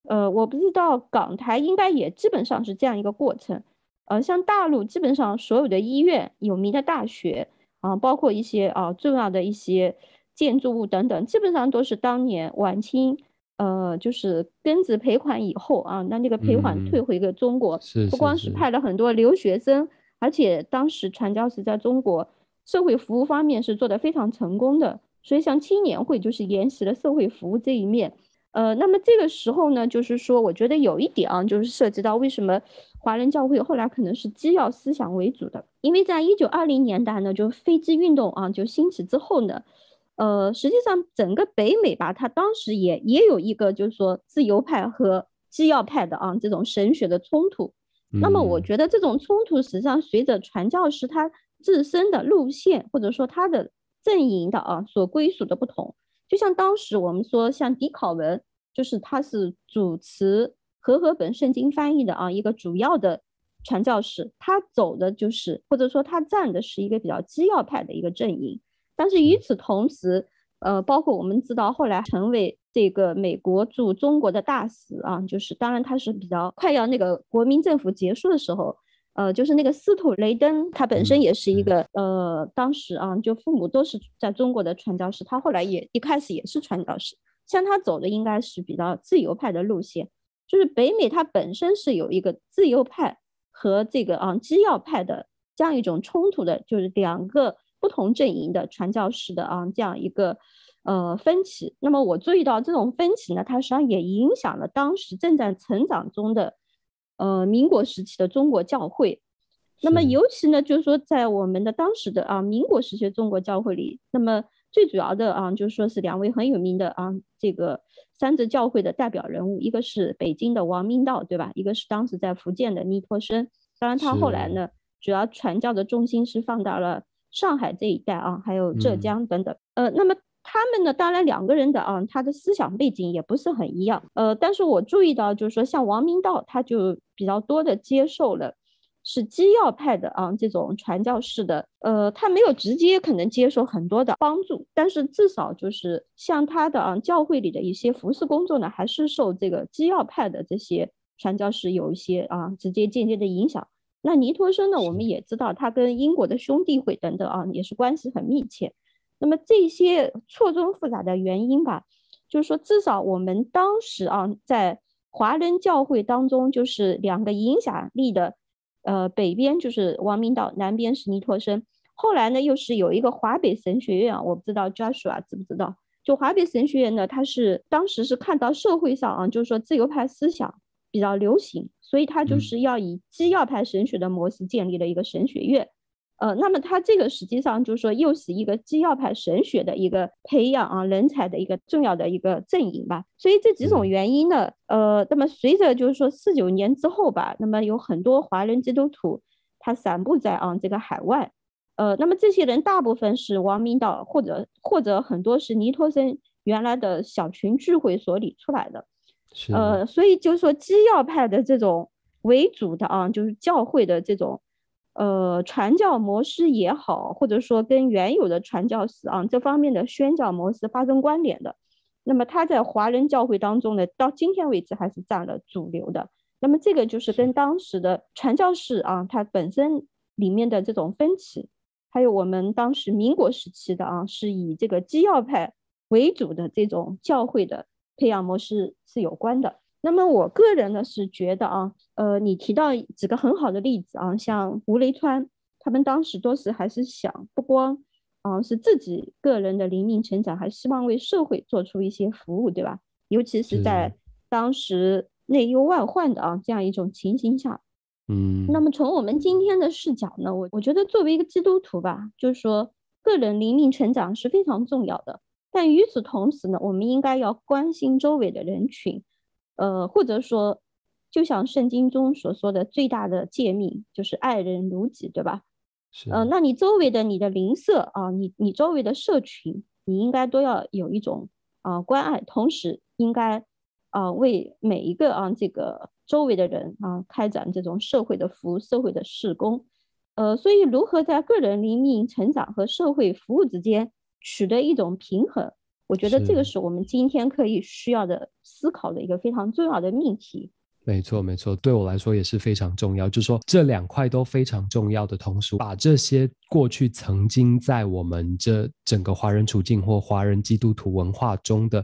呃，我不知道港台应该也基本上是这样一个过程。呃，像大陆基本上所有的医院、有名的大学啊，包括一些啊重要的一些建筑物等等，基本上都是当年晚清。呃，就是庚子赔款以后啊，那这个赔款退回给中国，不光是派了很多留学生，而且当时传教士在中国社会服务方面是做得非常成功的。所以像青年会就是沿袭了社会服务这一面。呃，那么这个时候呢，就是说，我觉得有一点啊，就是涉及到为什么华人教会后来可能是基要思想为主的，因为在一九二零年代呢，就飞机运动啊就兴起之后呢。呃，实际上整个北美吧，它当时也也有一个，就是说自由派和基要派的啊这种神学的冲突。那么我觉得这种冲突实际上随着传教士他自身的路线或者说他的阵营的啊所归属的不同，就像当时我们说像迪考文，就是他是主持和合本圣经翻译的啊一个主要的传教士，他走的就是或者说他站的是一个比较基要派的一个阵营。但是与此同时，呃，包括我们知道，后来成为这个美国驻中国的大使啊，就是当然他是比较快要那个国民政府结束的时候，呃，就是那个斯图雷登，他本身也是一个呃，当时啊，就父母都是在中国的传教士，他后来也一开始也是传教士，像他走的应该是比较自由派的路线，就是北美它本身是有一个自由派和这个啊基要派的这样一种冲突的，就是两个。不同阵营的传教士的啊这样一个呃分歧，那么我注意到这种分歧呢，它实际上也影响了当时正在成长中的呃民国时期的中国教会。那么尤其呢，就是说在我们的当时的啊民国时期的中国教会里，那么最主要的啊就是说是两位很有名的啊这个三则教会的代表人物，一个是北京的王明道，对吧？一个是当时在福建的倪柝声。当然，他后来呢，主要传教的重心是放到了。上海这一带啊，还有浙江等等，呃，那么他们呢，当然两个人的啊，他的思想背景也不是很一样，呃，但是我注意到，就是说像王明道，他就比较多的接受了是基要派的啊这种传教士的，呃，他没有直接可能接受很多的帮助，但是至少就是像他的啊教会里的一些服饰工作呢，还是受这个基要派的这些传教士有一些啊直接间接的影响。那尼托生呢？我们也知道他跟英国的兄弟会等等啊，也是关系很密切。那么这些错综复杂的原因吧，就是说，至少我们当时啊，在华人教会当中，就是两个影响力的，呃，北边就是王明道，南边是尼托生。后来呢，又是有一个华北神学院啊，我不知道家属啊知不知道？就华北神学院呢，他是当时是看到社会上啊，就是说自由派思想。比较流行，所以他就是要以基要派神学的模式建立了一个神学院，呃，那么他这个实际上就是说又是一个基要派神学的一个培养啊人才的一个重要的一个阵营吧。所以这几种原因呢，呃，那么随着就是说四九年之后吧，那么有很多华人基督徒他散布在啊这个海外，呃，那么这些人大部分是王明道或者或者很多是尼托森原来的小群聚会所里出来的。呃，所以就是说，基要派的这种为主的啊，就是教会的这种呃传教模式也好，或者说跟原有的传教士啊这方面的宣教模式发生关联的，那么他在华人教会当中呢，到今天为止还是占了主流的。那么这个就是跟当时的传教士啊，他本身里面的这种分歧，还有我们当时民国时期的啊，是以这个基要派为主的这种教会的。培养模式是有关的。那么我个人呢是觉得啊，呃，你提到几个很好的例子啊，像吴雷川，他们当时多时还是想不光啊是自己个人的灵命成长，还希望为社会做出一些服务，对吧？尤其是在当时内忧外患的啊这样一种情形下，嗯，那么从我们今天的视角呢，我我觉得作为一个基督徒吧，就是说个人灵命成长是非常重要的。但与此同时呢，我们应该要关心周围的人群，呃，或者说，就像圣经中所说的，最大的诫命就是爱人如己，对吧？是。呃，那你周围的你的邻舍啊，你你周围的社群，你应该都要有一种啊关爱，同时应该啊为每一个啊这个周围的人啊开展这种社会的服务、社会的施工，呃，所以如何在个人灵命成长和社会服务之间？取得一种平衡，我觉得这个是我们今天可以需要的思考的一个非常重要的命题。没错，没错，对我来说也是非常重要。就是说，这两块都非常重要的同时，把这些过去曾经在我们这整个华人处境或华人基督徒文化中的，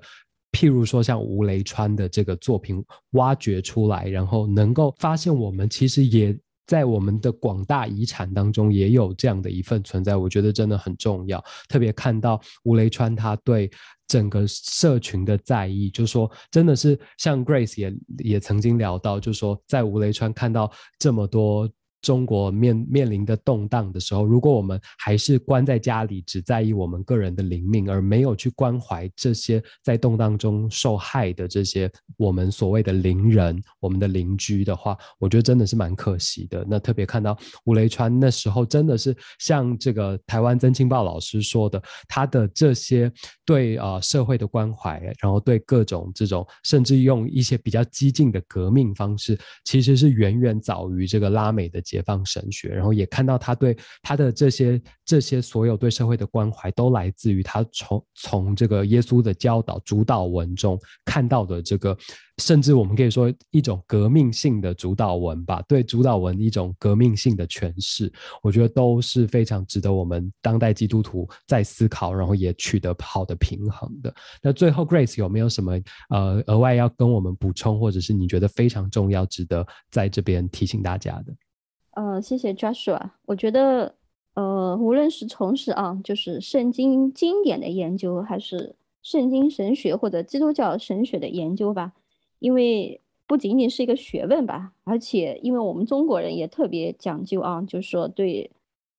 譬如说像吴雷川的这个作品挖掘出来，然后能够发现我们其实也。在我们的广大遗产当中，也有这样的一份存在，我觉得真的很重要。特别看到吴雷川他对整个社群的在意，就说真的是像 Grace 也也曾经聊到，就说在吴雷川看到这么多。中国面面临的动荡的时候，如果我们还是关在家里，只在意我们个人的灵命，而没有去关怀这些在动荡中受害的这些我们所谓的邻人、我们的邻居的话，我觉得真的是蛮可惜的。那特别看到吴雷川那时候真的是像这个台湾曾庆报老师说的，他的这些对啊社会的关怀，然后对各种这种，甚至用一些比较激进的革命方式，其实是远远早于这个拉美的。解放神学，然后也看到他对他的这些这些所有对社会的关怀，都来自于他从从这个耶稣的教导主导文中看到的这个，甚至我们可以说一种革命性的主导文吧，对主导文一种革命性的诠释，我觉得都是非常值得我们当代基督徒在思考，然后也取得好的平衡的。那最后 Grace 有没有什么呃额外要跟我们补充，或者是你觉得非常重要、值得在这边提醒大家的？呃，谢谢 Joshua。我觉得，呃，无论是从事啊，就是圣经经典的研究，还是圣经神学或者基督教神学的研究吧，因为不仅仅是一个学问吧，而且因为我们中国人也特别讲究啊，就是说对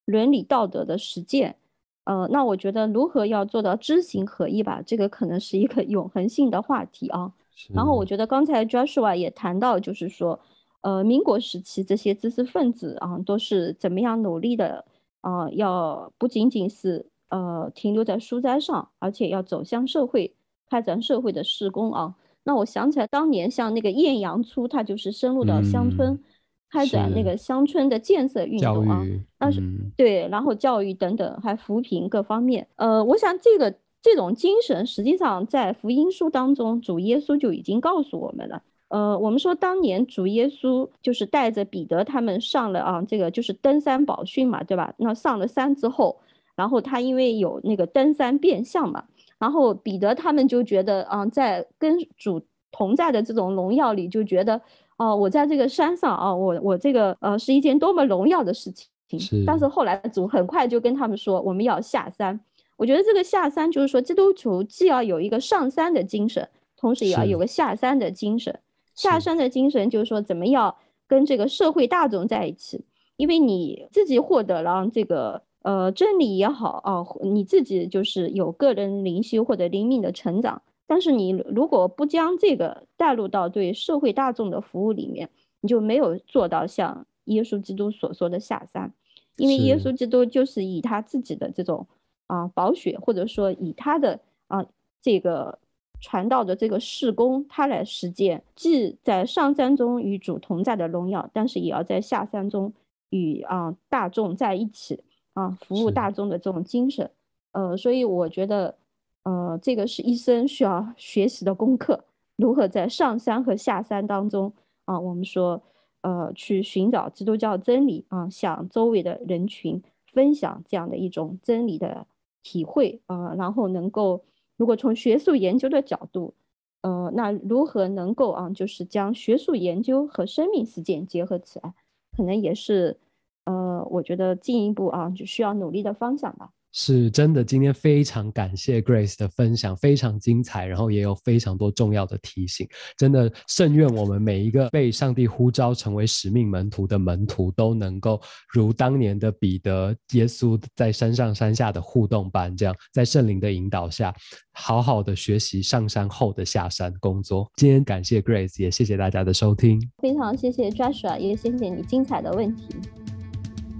伦理道德的实践。呃，那我觉得如何要做到知行合一吧，这个可能是一个 <laughs> 永恒性的话题啊。然后我觉得刚才 Joshua 也谈到，就是说。呃，民国时期这些知识分子啊，都是怎么样努力的啊？要不仅仅是呃停留在书斋上，而且要走向社会，开展社会的施工啊。那我想起来，当年像那个晏阳初，他就是深入到乡村，开展那个乡村的建设运动啊。那是对，然后教育等等，还扶贫各方面。呃，我想这个这种精神，实际上在福音书当中，主耶稣就已经告诉我们了。呃，我们说当年主耶稣就是带着彼得他们上了啊，这个就是登山宝训嘛，对吧？那上了山之后，然后他因为有那个登山变相嘛，然后彼得他们就觉得，啊，在跟主同在的这种荣耀里，就觉得，哦，我在这个山上啊，我我这个呃，是一件多么荣耀的事情。是。但是后来主很快就跟他们说，我们要下山。我觉得这个下山就是说，基督徒既要有一个上山的精神，同时也要有个下山的精神。下山的精神就是说，怎么要跟这个社会大众在一起？因为你自己获得了这个呃真理也好啊，你自己就是有个人灵修或者灵敏的成长，但是你如果不将这个带入到对社会大众的服务里面，你就没有做到像耶稣基督所说的下山，因为耶稣基督就是以他自己的这种啊宝血，或者说以他的啊这个。传道的这个事工，他来实践，既在上山中与主同在的荣耀，但是也要在下山中与啊大众在一起啊，服务大众的这种精神，呃，所以我觉得，呃，这个是一生需要学习的功课，如何在上山和下山当中啊，我们说，呃，去寻找基督教真理啊，向周围的人群分享这样的一种真理的体会啊，然后能够。如果从学术研究的角度，呃，那如何能够啊，就是将学术研究和生命实践结合起来，可能也是呃，我觉得进一步啊，就需要努力的方向吧。是真的，今天非常感谢 Grace 的分享，非常精彩，然后也有非常多重要的提醒，真的，甚愿我们每一个被上帝呼召成为使命门徒的门徒，都能够如当年的彼得，耶稣在山上山下的互动般，这样，在圣灵的引导下，好好的学习上山后的下山工作。今天感谢 Grace，也谢谢大家的收听，非常谢谢 Joshua，也谢谢你精彩的问题，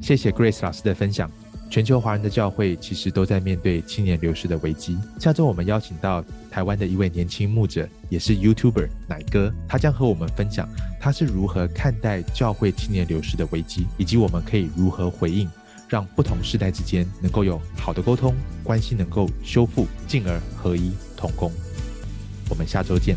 谢谢 Grace 老师的分享。全球华人的教会其实都在面对青年流失的危机。下周我们邀请到台湾的一位年轻牧者，也是 Youtuber 奶哥，他将和我们分享他是如何看待教会青年流失的危机，以及我们可以如何回应，让不同时代之间能够有好的沟通关系，能够修复，进而合一同工。我们下周见。